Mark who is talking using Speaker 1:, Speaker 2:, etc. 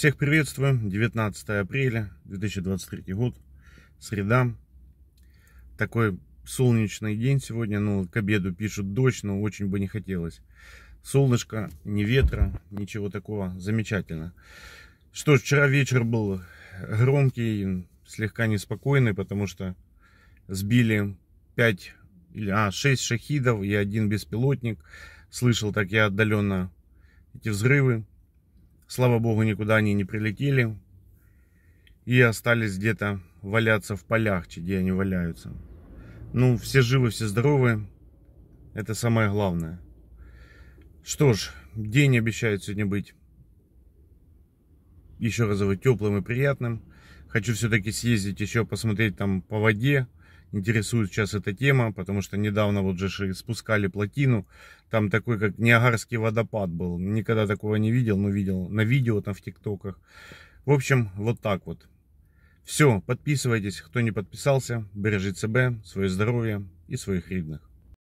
Speaker 1: Всех приветствуем. 19 апреля 2023 год. Среда. Такой солнечный день сегодня. Ну, к обеду пишут дождь, но очень бы не хотелось. Солнышко, ни ветра, ничего такого. Замечательно. Что ж, вчера вечер был громкий, слегка неспокойный, потому что сбили 5 или а, 6 шахидов и один беспилотник. Слышал так я отдаленно эти взрывы Слава богу, никуда они не прилетели. И остались где-то валяться в полях, где они валяются. Ну, все живы, все здоровы. Это самое главное. Что ж, день обещает сегодня быть еще разово теплым и приятным. Хочу все-таки съездить еще посмотреть там по воде интересует сейчас эта тема, потому что недавно вот же спускали плотину, там такой как Ниагарский водопад был, никогда такого не видел, но видел на видео, там в тиктоках. В общем, вот так вот. Все, подписывайтесь, кто не подписался, бережите себя, свое здоровье и своих рідних.